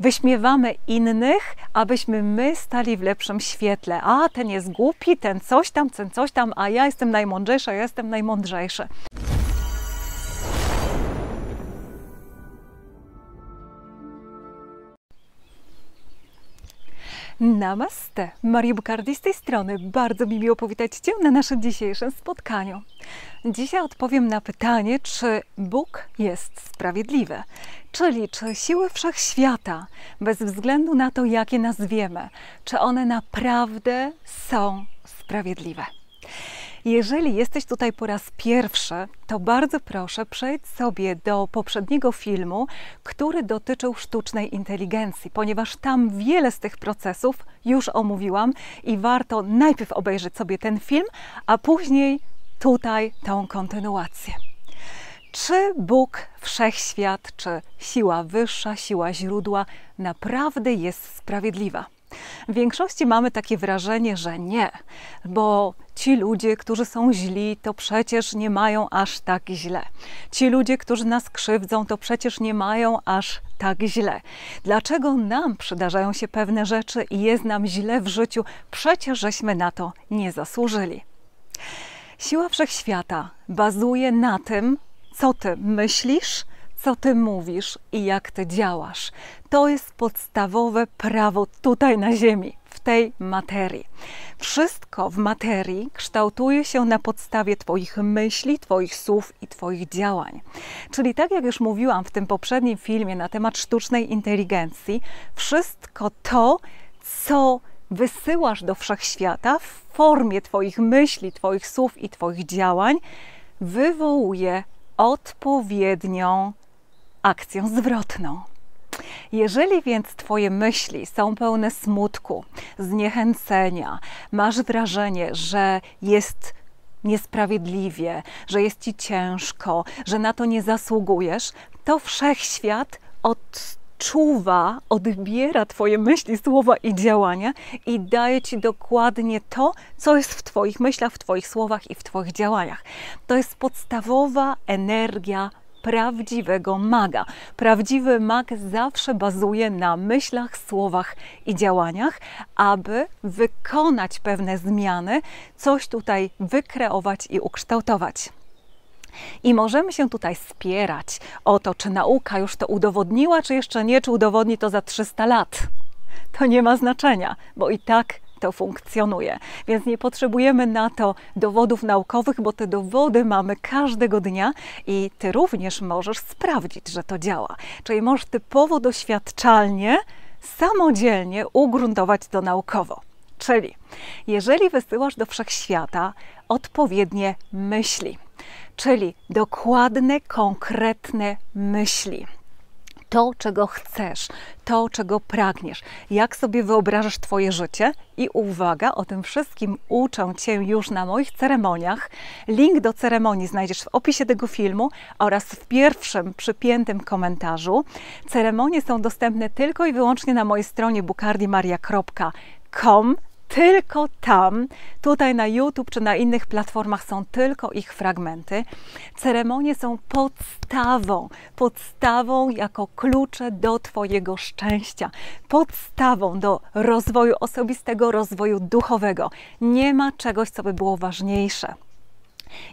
wyśmiewamy innych, abyśmy my stali w lepszym świetle. A ten jest głupi, ten coś tam, ten coś tam, a ja jestem najmądrzejsza, ja jestem najmądrzejszy. Namaste! Maria Bukardi z tej strony. Bardzo mi miło powitać Cię na naszym dzisiejszym spotkaniu. Dzisiaj odpowiem na pytanie, czy Bóg jest sprawiedliwy. Czyli czy siły wszechświata, bez względu na to, jakie nazwiemy, czy one naprawdę są sprawiedliwe. Jeżeli jesteś tutaj po raz pierwszy, to bardzo proszę przejdź sobie do poprzedniego filmu, który dotyczył sztucznej inteligencji, ponieważ tam wiele z tych procesów już omówiłam i warto najpierw obejrzeć sobie ten film, a później tutaj tą kontynuację. Czy Bóg, wszechświat, czy siła wyższa, siła źródła naprawdę jest sprawiedliwa? W większości mamy takie wrażenie, że nie, bo ci ludzie, którzy są źli, to przecież nie mają aż tak źle. Ci ludzie, którzy nas krzywdzą, to przecież nie mają aż tak źle. Dlaczego nam przydarzają się pewne rzeczy i jest nam źle w życiu? Przecież żeśmy na to nie zasłużyli. Siła wszechświata bazuje na tym, co ty myślisz co ty mówisz i jak ty działasz. To jest podstawowe prawo tutaj na Ziemi, w tej materii. Wszystko w materii kształtuje się na podstawie Twoich myśli, Twoich słów i Twoich działań. Czyli, tak jak już mówiłam w tym poprzednim filmie na temat sztucznej inteligencji, wszystko to, co wysyłasz do wszechświata w formie Twoich myśli, Twoich słów i Twoich działań, wywołuje odpowiednią akcją zwrotną. Jeżeli więc Twoje myśli są pełne smutku, zniechęcenia, masz wrażenie, że jest niesprawiedliwie, że jest Ci ciężko, że na to nie zasługujesz, to wszechświat odczuwa, odbiera Twoje myśli, słowa i działania i daje Ci dokładnie to, co jest w Twoich myślach, w Twoich słowach i w Twoich działaniach. To jest podstawowa energia prawdziwego maga. Prawdziwy mag zawsze bazuje na myślach, słowach i działaniach, aby wykonać pewne zmiany, coś tutaj wykreować i ukształtować. I możemy się tutaj spierać o to, czy nauka już to udowodniła, czy jeszcze nie, czy udowodni to za 300 lat. To nie ma znaczenia, bo i tak to funkcjonuje. Więc nie potrzebujemy na to dowodów naukowych, bo te dowody mamy każdego dnia i ty również możesz sprawdzić, że to działa. Czyli możesz typowo doświadczalnie, samodzielnie ugruntować to naukowo. Czyli jeżeli wysyłasz do wszechświata odpowiednie myśli, czyli dokładne, konkretne myśli, to, czego chcesz, to, czego pragniesz, jak sobie wyobrażasz Twoje życie. I uwaga, o tym wszystkim uczą Cię już na moich ceremoniach. Link do ceremonii znajdziesz w opisie tego filmu oraz w pierwszym przypiętym komentarzu. Ceremonie są dostępne tylko i wyłącznie na mojej stronie bukardimaria.com tylko tam. Tutaj na YouTube czy na innych platformach są tylko ich fragmenty. Ceremonie są podstawą, podstawą jako klucze do Twojego szczęścia, podstawą do rozwoju osobistego, rozwoju duchowego. Nie ma czegoś, co by było ważniejsze.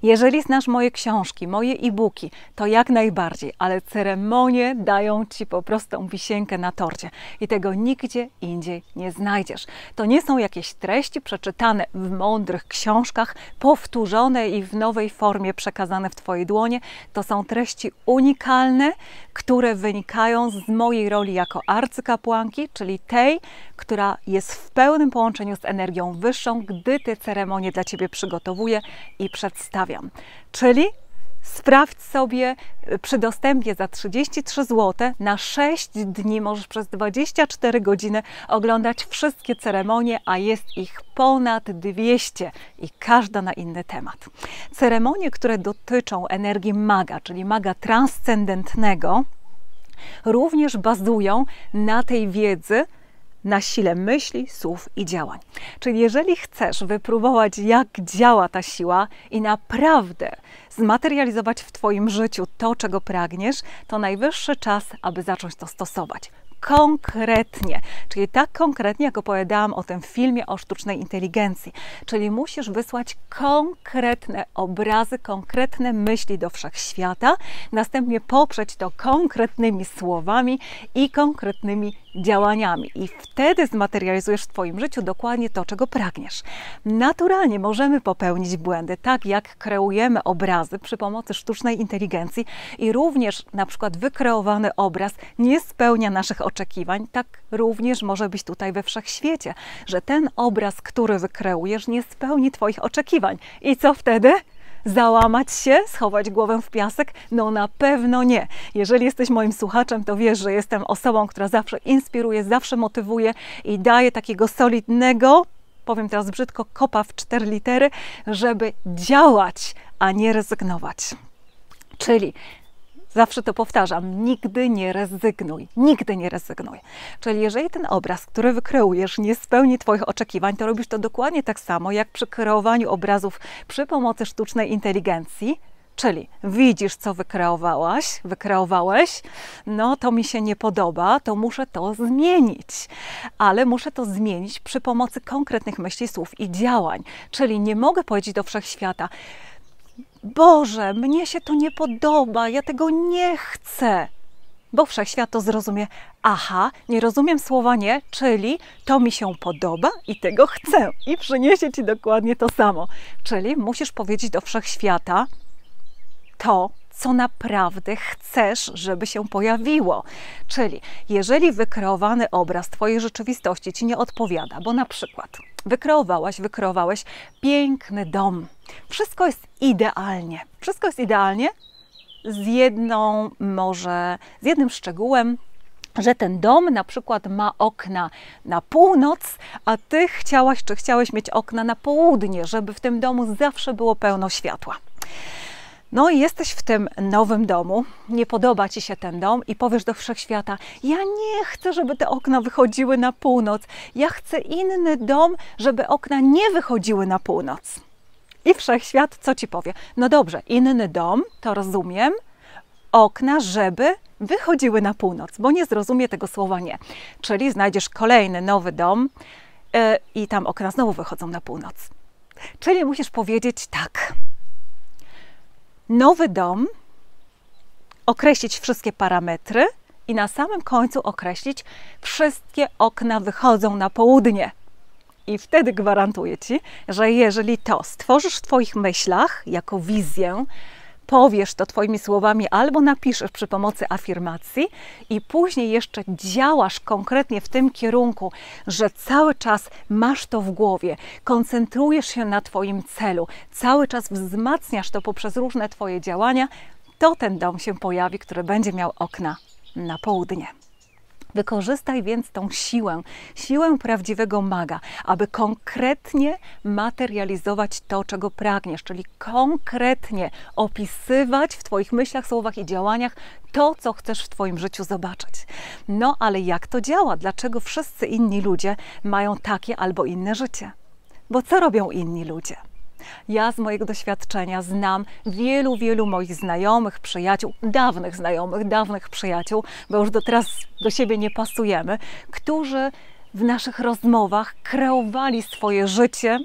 Jeżeli znasz moje książki, moje e-booki, to jak najbardziej, ale ceremonie dają ci po prostu wisienkę na torcie i tego nigdzie indziej nie znajdziesz. To nie są jakieś treści przeczytane w mądrych książkach, powtórzone i w nowej formie przekazane w Twojej dłonie. To są treści unikalne, które wynikają z mojej roli jako arcykapłanki, czyli tej, która jest w pełnym połączeniu z energią wyższą, gdy te ceremonie dla Ciebie przygotowuję i przedstawiam Czyli sprawdź sobie y, przy dostępie za 33 zł na 6 dni możesz przez 24 godziny oglądać wszystkie ceremonie, a jest ich ponad 200 i każda na inny temat. Ceremonie, które dotyczą energii maga, czyli maga transcendentnego, również bazują na tej wiedzy, na sile myśli, słów i działań. Czyli jeżeli chcesz wypróbować, jak działa ta siła i naprawdę zmaterializować w Twoim życiu to, czego pragniesz, to najwyższy czas, aby zacząć to stosować konkretnie, czyli tak konkretnie, jak opowiadałam o tym filmie o sztucznej inteligencji. Czyli musisz wysłać konkretne obrazy, konkretne myśli do wszechświata, następnie poprzeć to konkretnymi słowami i konkretnymi działaniami i wtedy zmaterializujesz w Twoim życiu dokładnie to, czego pragniesz. Naturalnie możemy popełnić błędy, tak jak kreujemy obrazy przy pomocy sztucznej inteligencji i również na przykład wykreowany obraz nie spełnia naszych oczekiwań, tak również może być tutaj we wszechświecie, że ten obraz, który wykreujesz, nie spełni Twoich oczekiwań. I co wtedy? załamać się, schować głowę w piasek? No na pewno nie. Jeżeli jesteś moim słuchaczem, to wiesz, że jestem osobą, która zawsze inspiruje, zawsze motywuje i daje takiego solidnego, powiem teraz brzydko, kopa w cztery litery, żeby działać, a nie rezygnować. Czyli Zawsze to powtarzam, nigdy nie rezygnuj, nigdy nie rezygnuj. Czyli jeżeli ten obraz, który wykreujesz, nie spełni Twoich oczekiwań, to robisz to dokładnie tak samo, jak przy kreowaniu obrazów przy pomocy sztucznej inteligencji, Czyli widzisz, co wykreowałaś, wykreowałeś, no to mi się nie podoba, to muszę to zmienić. Ale muszę to zmienić przy pomocy konkretnych myśli, słów i działań. Czyli nie mogę powiedzieć do wszechświata, Boże, mnie się to nie podoba, ja tego nie chcę. Bo wszechświat to zrozumie, aha, nie rozumiem słowa nie, czyli to mi się podoba i tego chcę. I przyniesie ci dokładnie to samo. Czyli musisz powiedzieć do wszechświata to, co naprawdę chcesz, żeby się pojawiło. Czyli jeżeli wykreowany obraz Twojej rzeczywistości ci nie odpowiada, bo na przykład wykreowałaś, wykreowałeś piękny dom. Wszystko jest idealnie. Wszystko jest idealnie z jedną może, z jednym szczegółem, że ten dom na przykład ma okna na północ, a ty chciałaś czy chciałeś mieć okna na południe, żeby w tym domu zawsze było pełno światła. No i jesteś w tym nowym domu, nie podoba ci się ten dom i powiesz do wszechświata: Ja nie chcę, żeby te okna wychodziły na północ. Ja chcę inny dom, żeby okna nie wychodziły na północ. I wszechświat co ci powie? No dobrze, inny dom, to rozumiem. Okna, żeby wychodziły na północ, bo nie zrozumie tego słowa nie. Czyli znajdziesz kolejny nowy dom yy, i tam okna znowu wychodzą na północ. Czyli musisz powiedzieć tak nowy dom, określić wszystkie parametry i na samym końcu określić, wszystkie okna wychodzą na południe. I wtedy gwarantuję Ci, że jeżeli to stworzysz w Twoich myślach jako wizję, powiesz to Twoimi słowami albo napiszesz przy pomocy afirmacji i później jeszcze działasz konkretnie w tym kierunku, że cały czas masz to w głowie, koncentrujesz się na Twoim celu, cały czas wzmacniasz to poprzez różne Twoje działania, to ten dom się pojawi, który będzie miał okna na południe. Wykorzystaj więc tą siłę, siłę prawdziwego maga, aby konkretnie materializować to, czego pragniesz, czyli konkretnie opisywać w Twoich myślach, słowach i działaniach to, co chcesz w Twoim życiu zobaczyć. No ale jak to działa? Dlaczego wszyscy inni ludzie mają takie albo inne życie? Bo co robią inni ludzie? Ja z mojego doświadczenia znam wielu, wielu moich znajomych, przyjaciół, dawnych znajomych, dawnych przyjaciół, bo już do teraz do siebie nie pasujemy, którzy w naszych rozmowach kreowali swoje życie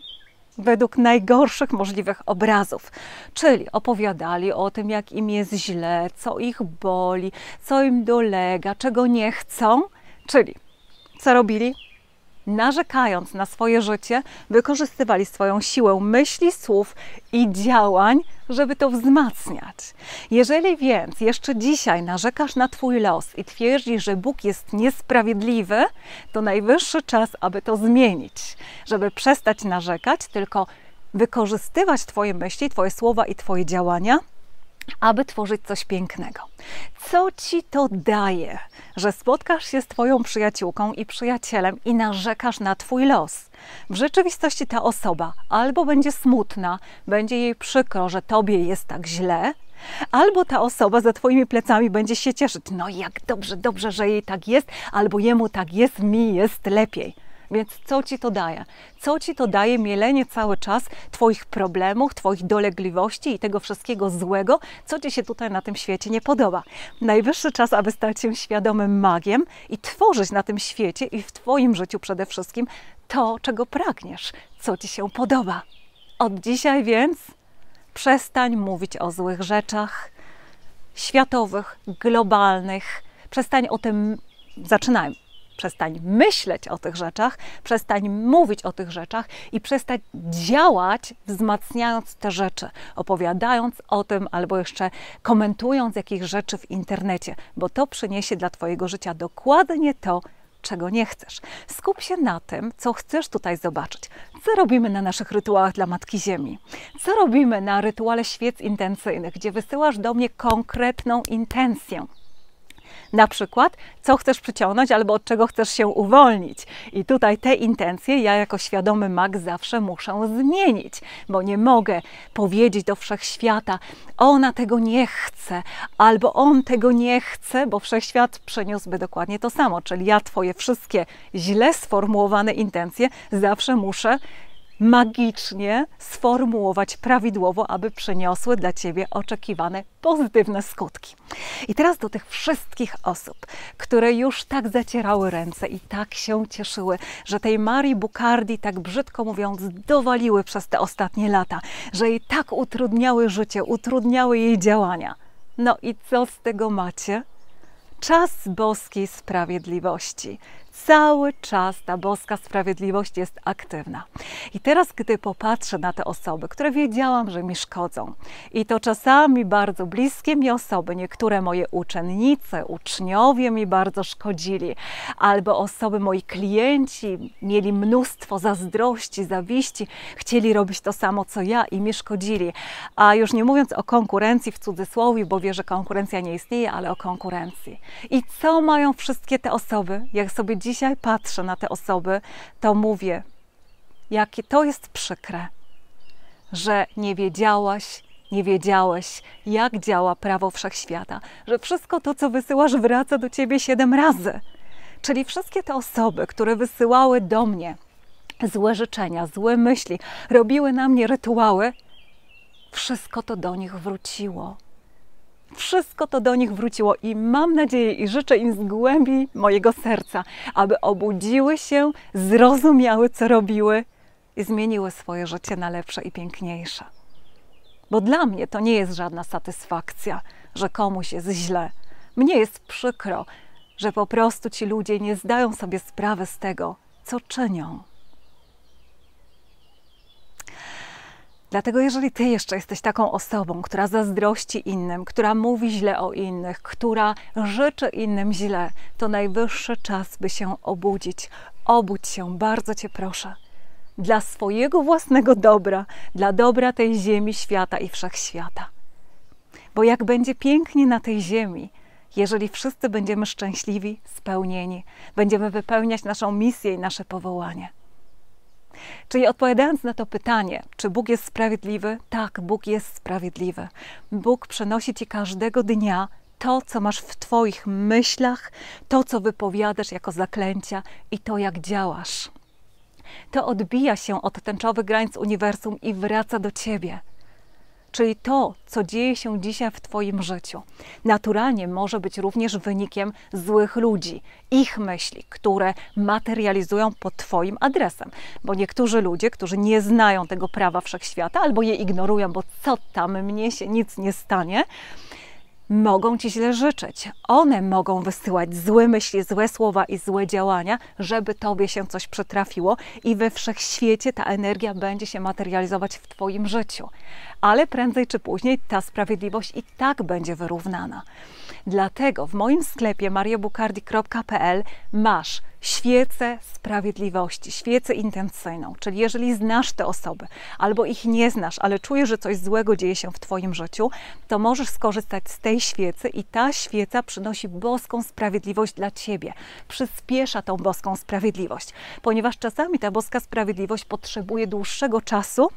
według najgorszych możliwych obrazów. Czyli opowiadali o tym, jak im jest źle, co ich boli, co im dolega, czego nie chcą. Czyli co robili? narzekając na swoje życie, wykorzystywali swoją siłę myśli, słów i działań, żeby to wzmacniać. Jeżeli więc jeszcze dzisiaj narzekasz na Twój los i twierdzisz, że Bóg jest niesprawiedliwy, to najwyższy czas, aby to zmienić, żeby przestać narzekać, tylko wykorzystywać Twoje myśli, Twoje słowa i Twoje działania aby tworzyć coś pięknego. Co ci to daje, że spotkasz się z Twoją przyjaciółką i przyjacielem i narzekasz na Twój los? W rzeczywistości ta osoba albo będzie smutna, będzie jej przykro, że Tobie jest tak źle, Albo ta osoba za Twoimi plecami będzie się cieszyć, no jak dobrze, dobrze, że jej tak jest, albo jemu tak jest, mi jest lepiej. Więc co ci to daje? Co ci to daje mielenie cały czas Twoich problemów, Twoich dolegliwości i tego wszystkiego złego, co ci się tutaj na tym świecie nie podoba? Najwyższy czas, aby stać się świadomym magiem i tworzyć na tym świecie i w Twoim życiu przede wszystkim to, czego pragniesz, co ci się podoba. Od dzisiaj więc przestań mówić o złych rzeczach światowych, globalnych. Przestań o tym, zaczynaj przestań myśleć o tych rzeczach, przestań mówić o tych rzeczach i przestań działać, wzmacniając te rzeczy, opowiadając o tym albo jeszcze komentując jakieś rzeczy w internecie, bo to przyniesie dla Twojego życia dokładnie to, czego nie chcesz. Skup się na tym, co chcesz tutaj zobaczyć. Co robimy na naszych rytuałach dla Matki Ziemi? Co robimy na rytuale świec intencyjnych, gdzie wysyłasz do mnie konkretną intencję? Na przykład, co chcesz przyciągnąć albo od czego chcesz się uwolnić. I tutaj te intencje ja jako świadomy mag zawsze muszę zmienić, bo nie mogę powiedzieć do wszechświata: ona tego nie chce, albo on tego nie chce, bo wszechświat przeniósłby dokładnie to samo. Czyli ja twoje wszystkie źle sformułowane intencje zawsze muszę magicznie sformułować prawidłowo, aby przyniosły dla Ciebie oczekiwane pozytywne skutki. I teraz do tych wszystkich osób, które już tak zacierały ręce i tak się cieszyły, że tej Marii Bukardi tak brzydko mówiąc, dowaliły przez te ostatnie lata, że jej tak utrudniały życie, utrudniały jej działania. No i co z tego macie? Czas boskiej sprawiedliwości. Cały czas ta boska sprawiedliwość jest aktywna. I teraz, gdy popatrzę na te osoby, które wiedziałam, że mi szkodzą, i to czasami bardzo bliskie mi osoby, niektóre moje uczennice, uczniowie mi bardzo szkodzili, albo osoby moi klienci mieli mnóstwo zazdrości, zawiści, chcieli robić to samo co ja i mi szkodzili. A już nie mówiąc o konkurencji w cudzysłowie, bo wie, że konkurencja nie istnieje, ale o konkurencji. I co mają wszystkie te osoby, jak sobie dzisiaj patrzę na te osoby, to mówię, jakie to jest przykre, że nie wiedziałaś, nie wiedziałeś, jak działa prawo wszechświata, że wszystko to, co wysyłasz, wraca do ciebie siedem razy. Czyli wszystkie te osoby, które wysyłały do mnie złe życzenia, złe myśli, robiły na mnie rytuały, wszystko to do nich wróciło. Wszystko to do nich wróciło i mam nadzieję i życzę im z głębi mojego serca, aby obudziły się, zrozumiały, co robiły i zmieniły swoje życie na lepsze i piękniejsze. Bo dla mnie to nie jest żadna satysfakcja, że komuś jest źle. Mnie jest przykro, że po prostu ci ludzie nie zdają sobie sprawy z tego, co czynią. Dlatego jeżeli ty jeszcze jesteś taką osobą, która zazdrości innym, która mówi źle o innych, która życzy innym źle, to najwyższy czas, by się obudzić. Obudź się, bardzo cię proszę. Dla swojego własnego dobra, dla dobra tej ziemi, świata i wszechświata. Bo jak będzie pięknie na tej ziemi, jeżeli wszyscy będziemy szczęśliwi, spełnieni, będziemy wypełniać naszą misję i nasze powołanie. Czyli odpowiadając na to pytanie, czy Bóg jest sprawiedliwy? Tak, Bóg jest sprawiedliwy. Bóg przenosi ci każdego dnia to, co masz w Twoich myślach, to, co wypowiadasz jako zaklęcia i to, jak działasz. To odbija się od tęczowych granic uniwersum i wraca do Ciebie czyli to, co dzieje się dzisiaj w Twoim życiu, naturalnie może być również wynikiem złych ludzi, ich myśli, które materializują pod Twoim adresem. Bo niektórzy ludzie, którzy nie znają tego prawa wszechświata albo je ignorują, bo co tam mnie się nic nie stanie, mogą ci źle życzyć. One mogą wysyłać złe myśli, złe słowa i złe działania, żeby tobie się coś przytrafiło i we wszechświecie ta energia będzie się materializować w twoim życiu. Ale prędzej czy później ta sprawiedliwość i tak będzie wyrównana. Dlatego w moim sklepie mariobukardi.pl masz świecę sprawiedliwości, świecę intencyjną. Czyli jeżeli znasz te osoby albo ich nie znasz, ale czujesz, że coś złego dzieje się w Twoim życiu, to możesz skorzystać z tej świecy i ta świeca przynosi boską sprawiedliwość dla Ciebie. Przyspiesza tą boską sprawiedliwość, ponieważ czasami ta boska sprawiedliwość potrzebuje dłuższego czasu,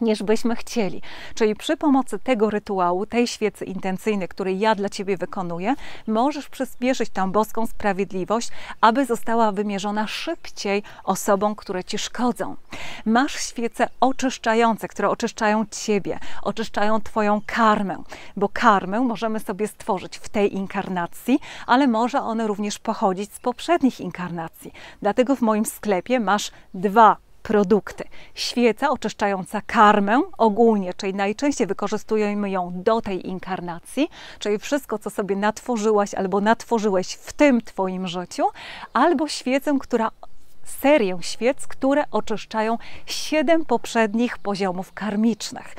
niż byśmy chcieli. Czyli przy pomocy tego rytuału, tej świecy intencyjnej, której ja dla Ciebie wykonuję, możesz przyspieszyć tam boską sprawiedliwość, aby została wymierzona szybciej osobom, które Ci szkodzą. Masz świece oczyszczające, które oczyszczają Ciebie, oczyszczają Twoją karmę, bo karmę możemy sobie stworzyć w tej inkarnacji, ale może one również pochodzić z poprzednich inkarnacji. Dlatego w moim sklepie masz dwa produkty. Świeca oczyszczająca karmę ogólnie, czyli najczęściej wykorzystujemy ją do tej inkarnacji, czyli wszystko, co sobie natworzyłaś albo natworzyłeś w tym Twoim życiu, albo świecę, która serię świec, które oczyszczają siedem poprzednich poziomów karmicznych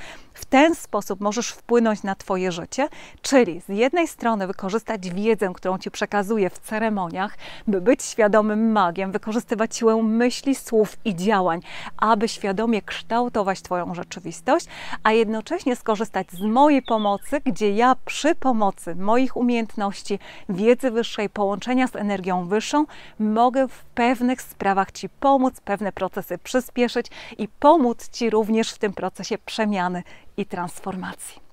ten sposób możesz wpłynąć na Twoje życie, czyli z jednej strony wykorzystać wiedzę, którą Ci przekazuję w ceremoniach, by być świadomym magiem, wykorzystywać siłę myśli, słów i działań, aby świadomie kształtować Twoją rzeczywistość, a jednocześnie skorzystać z mojej pomocy, gdzie ja przy pomocy moich umiejętności, wiedzy wyższej, połączenia z energią wyższą, mogę w pewnych sprawach Ci pomóc, pewne procesy przyspieszyć i pomóc Ci również w tym procesie przemiany i transformacji.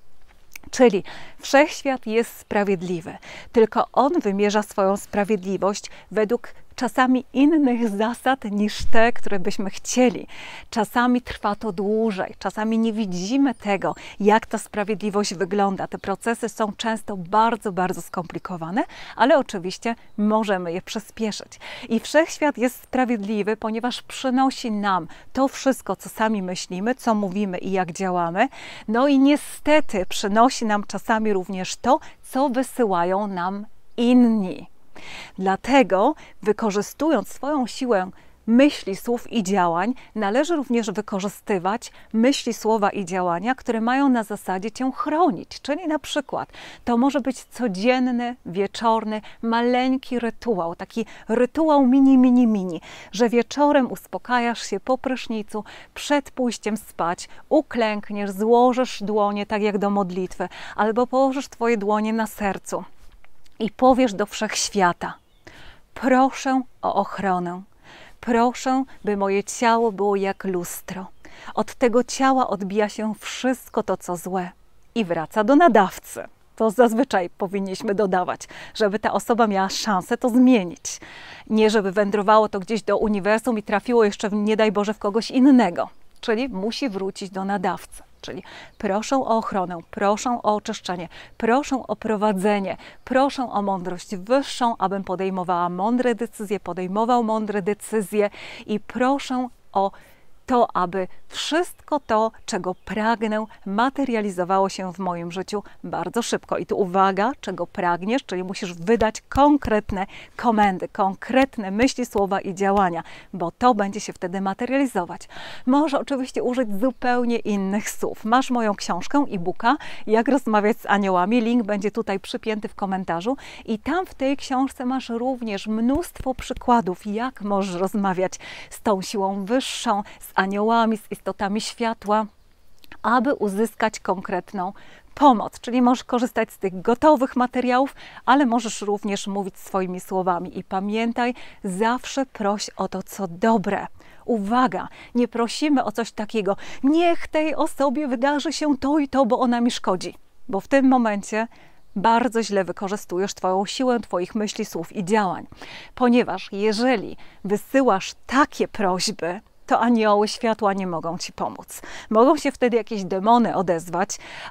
Czyli wszechświat jest sprawiedliwy, tylko on wymierza swoją sprawiedliwość według czasami innych zasad niż te, które byśmy chcieli. Czasami trwa to dłużej, czasami nie widzimy tego, jak ta sprawiedliwość wygląda. Te procesy są często bardzo, bardzo skomplikowane, ale oczywiście możemy je przyspieszyć. I wszechświat jest sprawiedliwy, ponieważ przynosi nam to wszystko, co sami myślimy, co mówimy i jak działamy. No i niestety przynosi nam czasami również to, co wysyłają nam inni. Dlatego, wykorzystując swoją siłę myśli, słów i działań, należy również wykorzystywać myśli, słowa i działania, które mają na zasadzie Cię chronić. Czyli na przykład to może być codzienny, wieczorny, maleńki rytuał, taki rytuał mini, mini, mini, że wieczorem uspokajasz się po prysznicu, przed pójściem spać, uklękniesz, złożysz dłonie tak jak do modlitwy, albo położysz Twoje dłonie na sercu i powiesz do wszechświata: Proszę o ochronę. Proszę, by moje ciało było jak lustro. Od tego ciała odbija się wszystko to, co złe i wraca do nadawcy. To zazwyczaj powinniśmy dodawać, żeby ta osoba miała szansę to zmienić. Nie, żeby wędrowało to gdzieś do uniwersum i trafiło jeszcze, nie daj Boże, w kogoś innego. Czyli musi wrócić do nadawcy. Czyli proszą o ochronę, proszą o oczyszczenie, proszą o prowadzenie, proszą o mądrość wyższą, abym podejmowała mądre decyzje, podejmował mądre decyzje i proszą o to, aby wszystko to, czego pragnę, materializowało się w moim życiu bardzo szybko. I tu uwaga, czego pragniesz, czyli musisz wydać konkretne komendy, konkretne myśli, słowa i działania, bo to będzie się wtedy materializować. Może oczywiście użyć zupełnie innych słów. Masz moją książkę e-booka, jak rozmawiać z aniołami. Link będzie tutaj przypięty w komentarzu. I tam w tej książce masz również mnóstwo przykładów, jak możesz rozmawiać z tą siłą wyższą, z aniołami, z istotami światła, aby uzyskać konkretną pomoc, czyli możesz korzystać z tych gotowych materiałów, ale możesz również mówić swoimi słowami. I pamiętaj, zawsze proś o to, co dobre. Uwaga, nie prosimy o coś takiego, niech tej osobie wydarzy się to i to, bo ona mi szkodzi, bo w tym momencie bardzo źle wykorzystujesz Twoją siłę Twoich myśli, słów i działań, ponieważ jeżeli wysyłasz takie prośby, to anioły światła nie mogą ci pomóc. Mogą się wtedy jakieś demony odezwać,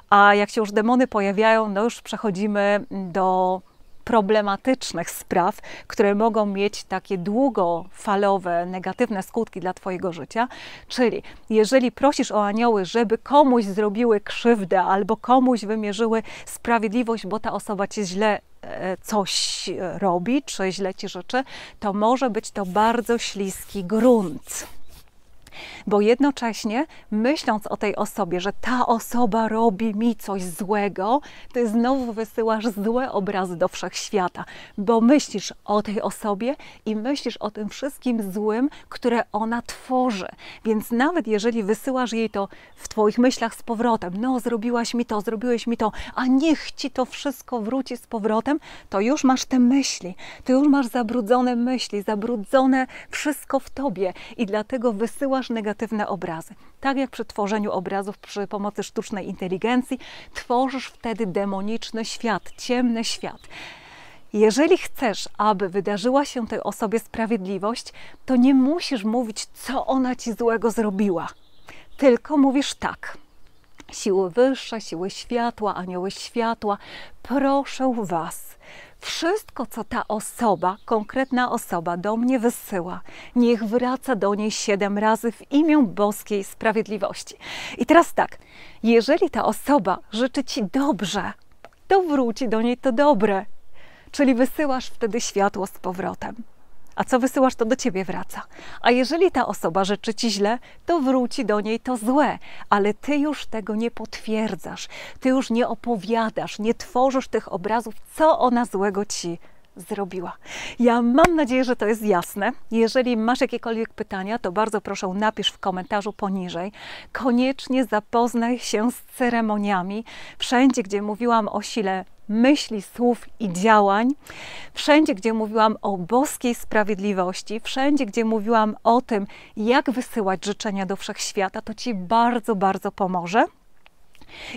a jak się już demony pojawiają, no już przechodzimy do problematycznych spraw, które mogą mieć takie długofalowe, negatywne skutki dla Twojego życia. Czyli jeżeli prosisz o anioły, żeby komuś zrobiły krzywdę albo komuś wymierzyły sprawiedliwość, bo ta osoba cię źle e, coś robi, czy źle ci życzy, to może być to bardzo śliski grunt bo jednocześnie myśląc o tej osobie, że ta osoba robi mi coś złego, ty znowu wysyłasz złe obrazy do wszechświata, bo myślisz o tej osobie i myślisz o tym wszystkim złym, które ona tworzy. Więc nawet jeżeli wysyłasz jej to w Twoich myślach z powrotem, no zrobiłaś mi to, zrobiłeś mi to, a niech Ci to wszystko wróci z powrotem, to już masz te myśli, to już masz zabrudzone myśli, zabrudzone wszystko w Tobie i dlatego wysyłasz negatywne obrazy. Tak jak przy tworzeniu obrazów przy pomocy sztucznej inteligencji, tworzysz wtedy demoniczny świat, ciemny świat. Jeżeli chcesz, aby wydarzyła się tej osobie sprawiedliwość, to nie musisz mówić, co ona ci złego zrobiła. Tylko mówisz tak. Siły wyższe, siły światła, anioły światła, proszę Was, wszystko, co ta osoba, konkretna osoba do mnie wysyła, niech wraca do niej siedem razy w imię boskiej sprawiedliwości. I teraz tak, jeżeli ta osoba życzy ci dobrze, to wróci do niej to dobre, czyli wysyłasz wtedy światło z powrotem a co wysyłasz, to do ciebie wraca. A jeżeli ta osoba życzy ci źle, to wróci do niej to złe, ale ty już tego nie potwierdzasz, ty już nie opowiadasz, nie tworzysz tych obrazów, co ona złego ci zrobiła. Ja mam nadzieję, że to jest jasne. Jeżeli masz jakiekolwiek pytania, to bardzo proszę napisz w komentarzu poniżej. Koniecznie zapoznaj się z ceremoniami. Wszędzie, gdzie mówiłam o sile myśli, słów i działań. Wszędzie, gdzie mówiłam o boskiej sprawiedliwości, wszędzie, gdzie mówiłam o tym, jak wysyłać życzenia do wszechświata, to Ci bardzo, bardzo pomoże.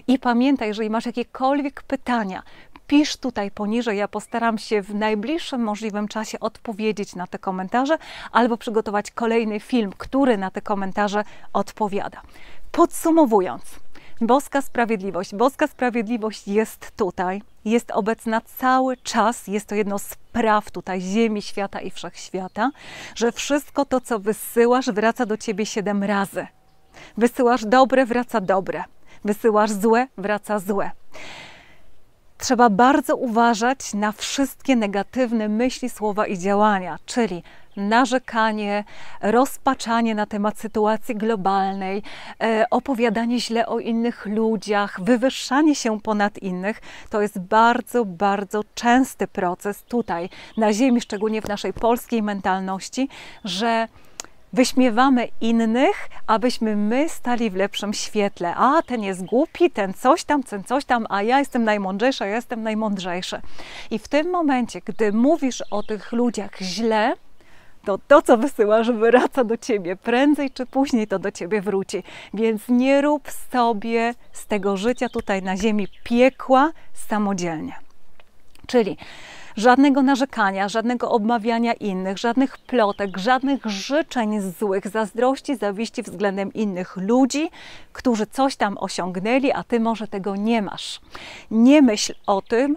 I pamiętaj, jeżeli masz jakiekolwiek pytania, pisz tutaj poniżej. Ja postaram się w najbliższym możliwym czasie odpowiedzieć na te komentarze albo przygotować kolejny film, który na te komentarze odpowiada. Podsumowując, boska sprawiedliwość. Boska sprawiedliwość jest tutaj jest obecna cały czas. Jest to jedno z praw tutaj Ziemi, świata i wszechświata, że wszystko to, co wysyłasz, wraca do ciebie siedem razy. Wysyłasz dobre, wraca dobre. Wysyłasz złe, wraca złe trzeba bardzo uważać na wszystkie negatywne myśli, słowa i działania, czyli narzekanie, rozpaczanie na temat sytuacji globalnej, e, opowiadanie źle o innych ludziach, wywyższanie się ponad innych, to jest bardzo, bardzo częsty proces tutaj na Ziemi, szczególnie w naszej polskiej mentalności, że wyśmiewamy innych, abyśmy my stali w lepszym świetle. A ten jest głupi, ten coś tam, ten coś tam, a ja jestem najmądrzejsza, ja jestem najmądrzejszy. I w tym momencie, gdy mówisz o tych ludziach źle, to to, co wysyłasz, wraca do ciebie. Prędzej czy później to do ciebie wróci. Więc nie rób sobie z tego życia tutaj na ziemi piekła samodzielnie. Czyli Żadnego narzekania, żadnego obmawiania innych, żadnych plotek, żadnych życzeń złych, zazdrości, zawiści względem innych ludzi, którzy coś tam osiągnęli, a ty może tego nie masz. Nie myśl o tym,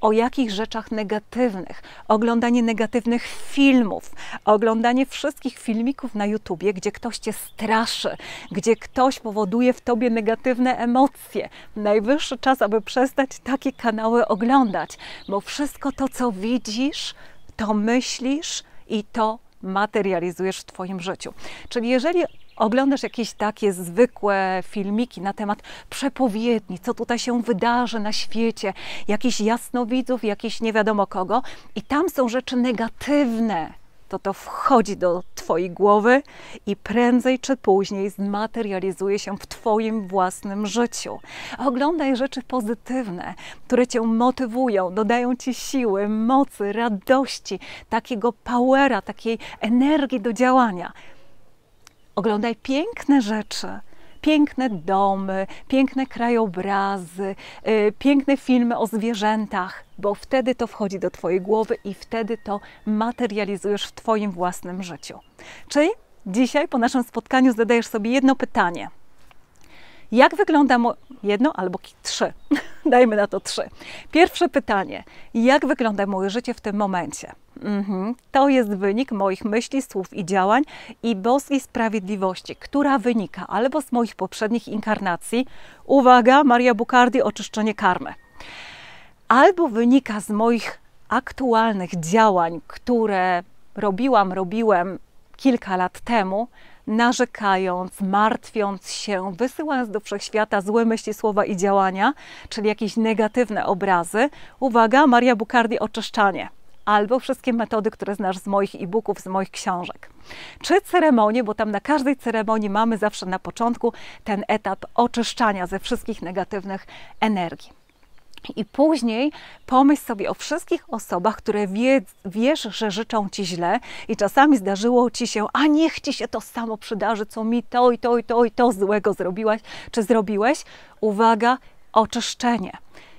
o jakich rzeczach negatywnych. Oglądanie negatywnych filmów, oglądanie wszystkich filmików na YouTubie, gdzie ktoś cię straszy, gdzie ktoś powoduje w tobie negatywne emocje. Najwyższy czas, aby przestać takie kanały oglądać, bo wszystko to, co co widzisz, to myślisz i to materializujesz w Twoim życiu. Czyli jeżeli oglądasz jakieś takie zwykłe filmiki na temat przepowiedni, co tutaj się wydarzy na świecie, jakichś jasnowidzów, jakichś nie wiadomo kogo, i tam są rzeczy negatywne, to to wchodzi do Twojej głowy i prędzej czy później zmaterializuje się w Twoim własnym życiu. Oglądaj rzeczy pozytywne, które Cię motywują, dodają Ci siły, mocy, radości, takiego powera, takiej energii do działania. Oglądaj piękne rzeczy piękne domy, piękne krajobrazy, y, piękne filmy o zwierzętach, bo wtedy to wchodzi do Twojej głowy i wtedy to materializujesz w Twoim własnym życiu. Czyli dzisiaj po naszym spotkaniu zadajesz sobie jedno pytanie – jak wygląda jedno albo trzy? Dajmy na to trzy. Pierwsze pytanie: jak wygląda moje życie w tym momencie? Mhm. To jest wynik moich myśli, słów i działań i boskiej sprawiedliwości, która wynika albo z moich poprzednich inkarnacji. Uwaga, Maria Bukardi, oczyszczenie karmy. Albo wynika z moich aktualnych działań, które robiłam, robiłem kilka lat temu, narzekając, martwiąc się, wysyłając do wszechświata złe myśli, słowa i działania, czyli jakieś negatywne obrazy. Uwaga, Maria Bukardi oczyszczanie albo wszystkie metody, które znasz z moich e-booków, z moich książek. Czy ceremonie, bo tam na każdej ceremonii mamy zawsze na początku ten etap oczyszczania ze wszystkich negatywnych energii. I później pomyśl sobie o wszystkich osobach, które wie, wiesz, że życzą ci źle, i czasami zdarzyło ci się, a niech ci się to samo przydarzy, co mi to i to i to i to złego zrobiłaś czy zrobiłeś. Uwaga, oczyszczenie.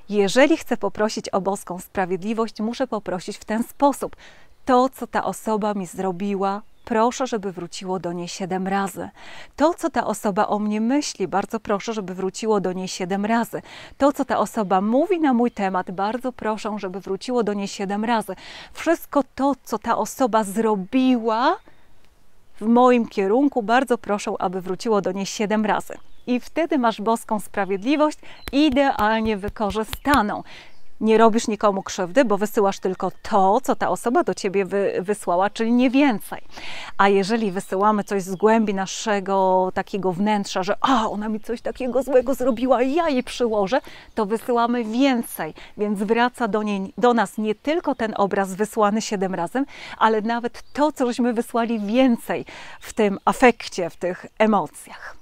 Jeżeli chcę poprosić o boską sprawiedliwość, muszę poprosić w ten sposób. To, co ta osoba mi zrobiła, proszę, żeby wróciło do niej siedem razy. To, co ta osoba o mnie myśli, bardzo proszę, żeby wróciło do niej siedem razy. To, co ta osoba mówi na mój temat, bardzo proszę, żeby wróciło do niej siedem razy. Wszystko to, co ta osoba zrobiła w moim kierunku, bardzo proszę, aby wróciło do niej siedem razy. I wtedy masz boską sprawiedliwość idealnie wykorzystaną nie robisz nikomu krzywdy, bo wysyłasz tylko to, co ta osoba do ciebie wy, wysłała, czyli nie więcej. A jeżeli wysyłamy coś z głębi naszego takiego wnętrza, że a ona mi coś takiego złego zrobiła, ja jej przyłożę, to wysyłamy więcej. Więc wraca do, niej, do nas nie tylko ten obraz wysłany siedem razem, ale nawet to, cośmy wysłali więcej w tym afekcie, w tych emocjach.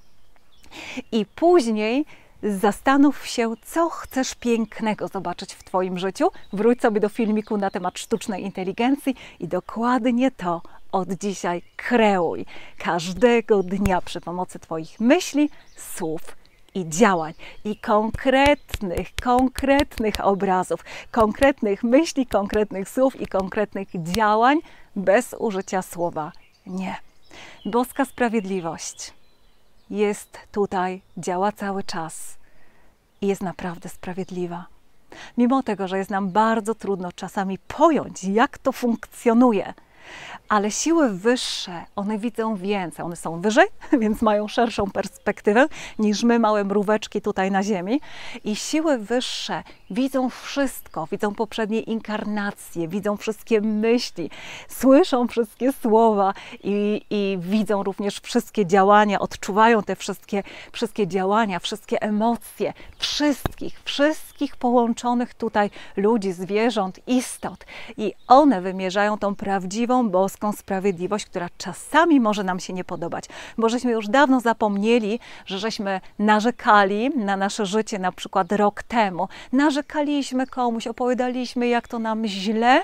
I później zastanów się, co chcesz pięknego zobaczyć w Twoim życiu. Wróć sobie do filmiku na temat sztucznej inteligencji i dokładnie to od dzisiaj kreuj. Każdego dnia przy pomocy Twoich myśli, słów i działań, i konkretnych, konkretnych obrazów, konkretnych myśli, konkretnych słów i konkretnych działań bez użycia słowa nie. Boska sprawiedliwość jest tutaj, działa cały czas i jest naprawdę sprawiedliwa. Mimo tego, że jest nam bardzo trudno czasami pojąć, jak to funkcjonuje, ale siły wyższe, one widzą więcej, one są wyżej, więc mają szerszą perspektywę niż my, małe mróweczki tutaj na Ziemi. I siły wyższe widzą wszystko, widzą poprzednie inkarnacje, widzą wszystkie myśli, słyszą wszystkie słowa i, i widzą również wszystkie działania, odczuwają te wszystkie, wszystkie działania, wszystkie emocje wszystkich, wszystkich połączonych tutaj ludzi, zwierząt, istot. I one wymierzają tą prawdziwą boską boską sprawiedliwość, która czasami może nam się nie podobać, bo żeśmy już dawno zapomnieli, że żeśmy narzekali na nasze życie na przykład rok temu. Narzekaliśmy komuś, opowiadaliśmy, jak to nam źle.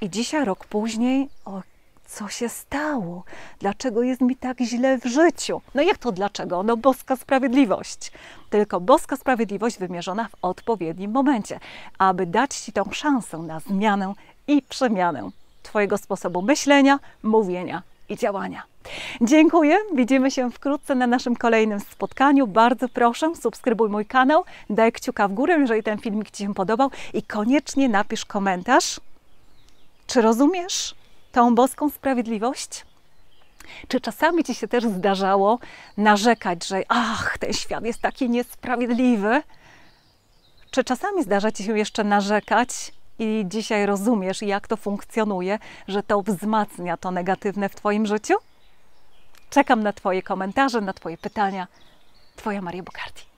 I dzisiaj, rok później, o, co się stało? Dlaczego jest mi tak źle w życiu? No jak to dlaczego? No boska sprawiedliwość. Tylko boska sprawiedliwość wymierzona w odpowiednim momencie, aby dać Ci tą szansę na zmianę i przemianę. Twojego sposobu myślenia, mówienia i działania. Dziękuję. Widzimy się wkrótce na naszym kolejnym spotkaniu. Bardzo proszę, subskrybuj mój kanał, daj kciuka w górę, jeżeli ten filmik Ci się podobał i koniecznie napisz komentarz. Czy rozumiesz tą boską sprawiedliwość? Czy czasami Ci się też zdarzało narzekać, że ach, ten świat jest taki niesprawiedliwy? Czy czasami zdarza Ci się jeszcze narzekać, i dzisiaj rozumiesz, jak to funkcjonuje, że to wzmacnia to negatywne w Twoim życiu? Czekam na Twoje komentarze, na Twoje pytania. Twoja Maria Bukarti.